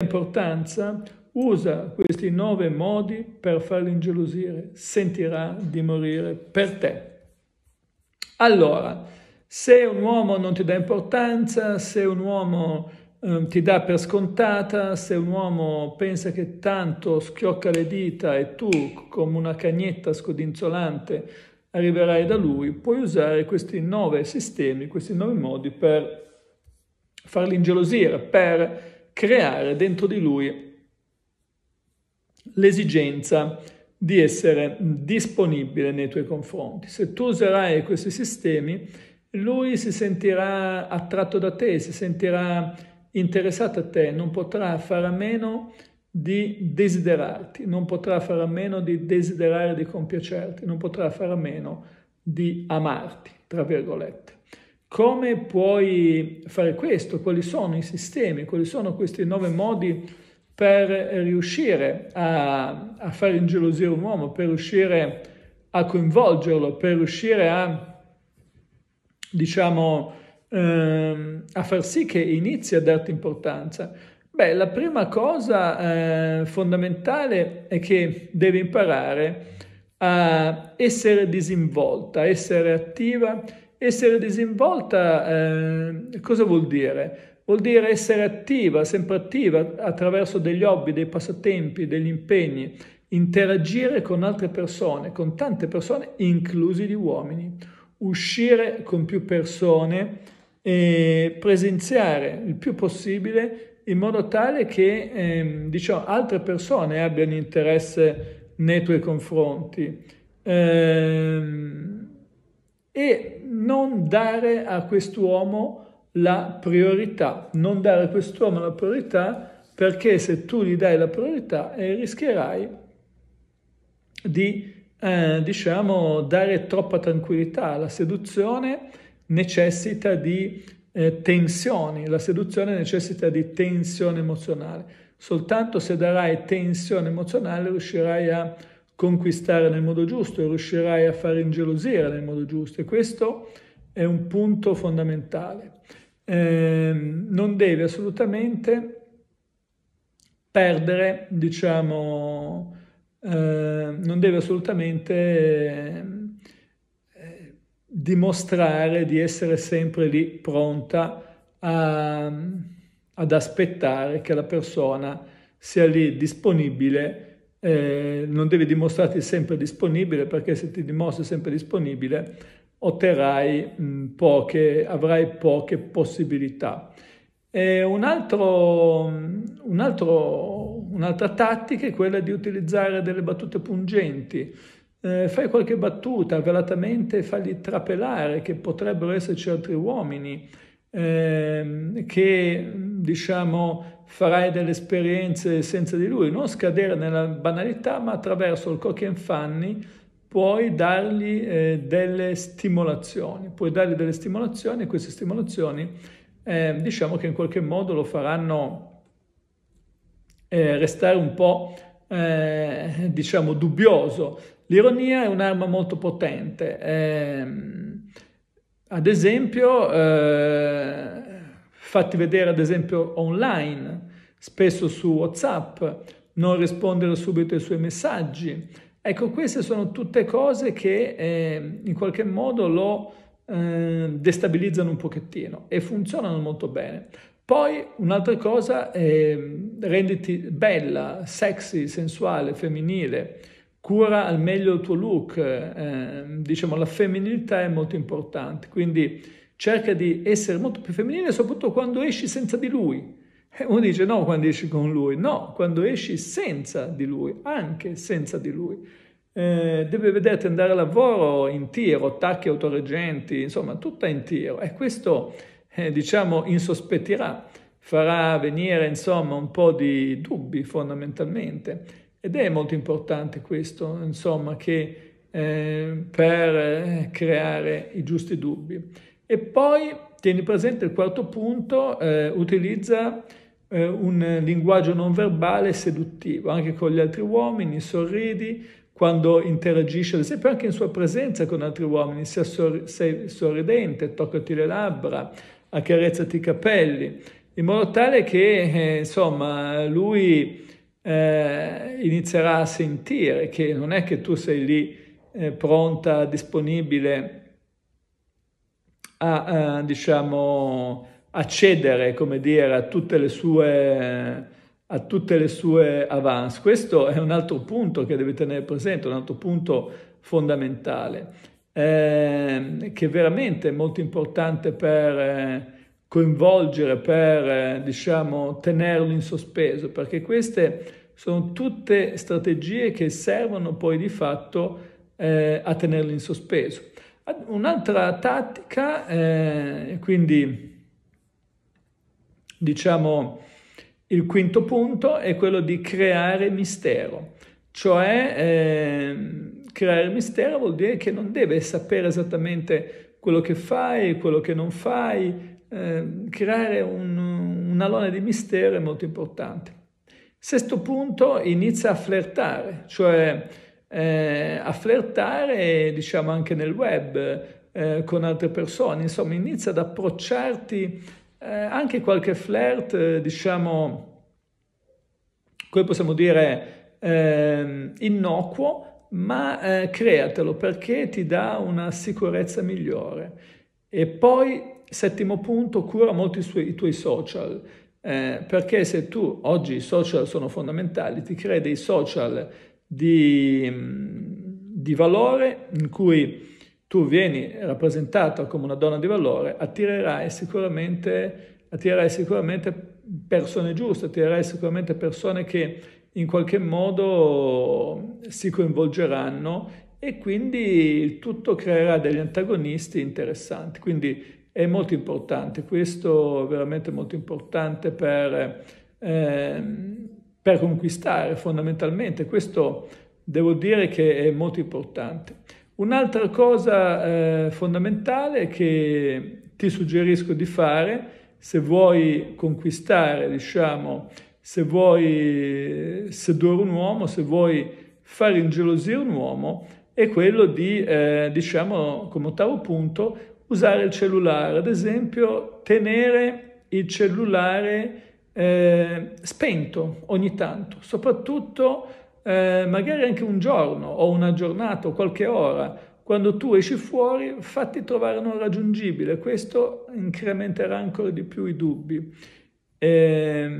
importanza usa questi nove modi per farli ingelosire, sentirà di morire per te. Allora, se un uomo non ti dà importanza, se un uomo eh, ti dà per scontata, se un uomo pensa che tanto schiocca le dita e tu, come una cagnetta scodinzolante, arriverai da lui, puoi usare questi nove sistemi, questi nove modi per farli ingelosire, per creare dentro di lui l'esigenza di essere disponibile nei tuoi confronti. Se tu userai questi sistemi, lui si sentirà attratto da te, si sentirà interessato a te, non potrà fare a meno di desiderarti, non potrà fare a meno di desiderare di compiacerti, non potrà fare a meno di amarti, tra virgolette. Come puoi fare questo? Quali sono i sistemi? Quali sono questi nove modi per riuscire a, a fare ingelosire un uomo, per riuscire a coinvolgerlo, per riuscire a, diciamo, ehm, a far sì che inizi a darti importanza? Beh, la prima cosa eh, fondamentale è che devi imparare a essere disinvolta, a essere attiva essere disinvolta eh, cosa vuol dire? Vuol dire essere attiva, sempre attiva attraverso degli hobby, dei passatempi, degli impegni, interagire con altre persone, con tante persone, inclusi gli uomini, uscire con più persone e presenziare il più possibile in modo tale che ehm, diciamo, altre persone abbiano interesse nei tuoi confronti. Ehm, e non dare a quest'uomo la priorità, non dare a quest'uomo la priorità perché se tu gli dai la priorità eh, rischierai di eh, diciamo dare troppa tranquillità, la seduzione necessita di eh, tensioni, la seduzione necessita di tensione emozionale. Soltanto se darai tensione emozionale riuscirai a conquistare nel modo giusto e riuscirai a fare ingelosire nel modo giusto e questo è un punto fondamentale. Eh, non devi assolutamente perdere, diciamo, eh, non devi assolutamente eh, dimostrare di essere sempre lì pronta a, ad aspettare che la persona sia lì disponibile eh, non devi dimostrarti sempre disponibile perché se ti dimostri sempre disponibile otterrai mh, mm, poche, avrai poche possibilità. E un altro, mm, un altro, un'altra tattica è quella di utilizzare delle battute pungenti. Eh, fai qualche battuta velatamente e fagli trapelare che potrebbero esserci altri uomini eh, che mm, diciamo farai delle esperienze senza di lui, non scadere nella banalità, ma attraverso il cock and puoi dargli eh, delle stimolazioni, puoi dargli delle stimolazioni e queste stimolazioni eh, diciamo che in qualche modo lo faranno eh, restare un po' eh, diciamo dubbioso. L'ironia è un'arma molto potente. Ehm, ad esempio eh, fatti vedere ad esempio online, spesso su Whatsapp, non rispondere subito ai suoi messaggi. Ecco, queste sono tutte cose che eh, in qualche modo lo eh, destabilizzano un pochettino e funzionano molto bene. Poi un'altra cosa, è ehm, renditi bella, sexy, sensuale, femminile, cura al meglio il tuo look, ehm, diciamo la femminilità è molto importante, quindi cerca di essere molto più femminile, soprattutto quando esci senza di lui. E uno dice no quando esci con lui, no, quando esci senza di lui, anche senza di lui. Eh, deve vederti andare a lavoro in tiro, tacchi autoreggenti, insomma, tutta in tiro. E questo, eh, diciamo, insospettirà, farà venire, insomma, un po' di dubbi fondamentalmente. Ed è molto importante questo, insomma, che, eh, per eh, creare i giusti dubbi. E poi, tieni presente il quarto punto, eh, utilizza eh, un linguaggio non verbale seduttivo, anche con gli altri uomini, sorridi, quando interagisce, ad esempio anche in sua presenza con altri uomini, sia sor- sei sorridente, toccati le labbra, accarezzati i capelli, in modo tale che eh, insomma lui eh, inizierà a sentire che non è che tu sei lì eh, pronta, disponibile a, eh, diciamo, accedere dire, a tutte le sue a tutte le sue avance. Questo è un altro punto che deve tenere presente, un altro punto fondamentale, eh, che veramente è molto importante per eh, coinvolgere, per eh, diciamo, tenerlo in sospeso, perché queste sono tutte strategie che servono poi di fatto eh, a tenerlo in sospeso. Un'altra tattica, eh, quindi diciamo il quinto punto, è quello di creare mistero, cioè eh, creare mistero vuol dire che non deve sapere esattamente quello che fai, quello che non fai, eh, creare un, un alone di mistero è molto importante. Sesto punto, inizia a flirtare, cioè eh, a flirtare, diciamo, anche nel web eh, con altre persone. Insomma, inizia ad approcciarti eh, anche qualche flirt, eh, diciamo, come possiamo dire, ehm, innocuo, ma eh, createlo perché ti dà una sicurezza migliore. E poi, settimo punto, cura molto i, suoi, i tuoi social. Eh, perché se tu oggi i social sono fondamentali, ti crei dei social di, mm, di valore in cui tu vieni rappresentata come una donna di valore, attirerai sicuramente, attirerai sicuramente persone giuste, attirerai sicuramente persone che in qualche modo si coinvolgeranno e quindi tutto creerà degli antagonisti interessanti. Quindi è molto importante, questo è veramente molto importante per... Ehm, per conquistare fondamentalmente. Questo devo dire che è molto importante. Un'altra cosa eh, fondamentale che ti suggerisco di fare se vuoi conquistare, diciamo, se vuoi eh, sedurre un uomo, se vuoi far ingelosire un uomo, è quello di, eh, diciamo, come ottavo punto, usare il cellulare. Ad esempio, tenere il cellulare eh, spento ogni tanto, soprattutto eh, magari anche un giorno o una giornata o qualche ora. Quando tu esci fuori, fatti trovare non raggiungibile, questo incrementerà ancora di più i dubbi. Eh,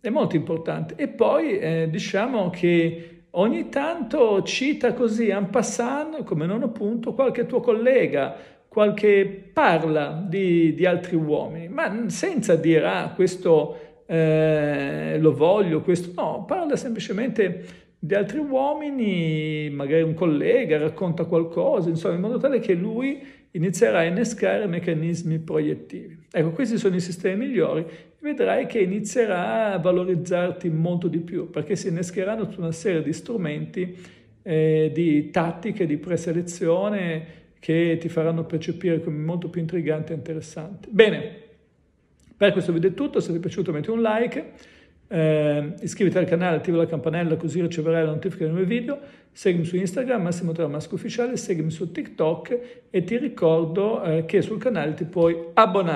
è molto importante. E poi eh, diciamo che ogni tanto cita così, en passant, come non appunto, qualche tuo collega, qualche parla di, di altri uomini, ma senza dire, ah, questo eh, lo voglio, questo no, parla semplicemente di altri uomini, magari un collega racconta qualcosa, insomma, in modo tale che lui inizierà a innescare meccanismi proiettivi. Ecco, questi sono i sistemi migliori, vedrai che inizierà a valorizzarti molto di più, perché si innescheranno tutta una serie di strumenti, eh, di tattiche, di preselezione che ti faranno percepire come molto più intrigante e interessante. Bene. Per questo video è tutto, se ti è piaciuto metti un like, eh, iscriviti al canale, attiva la campanella così riceverai la notifica dei nuovi video, seguimi su Instagram, Massimo Tramasco Ufficiale, seguimi su TikTok e ti ricordo eh, che sul canale ti puoi abbonare.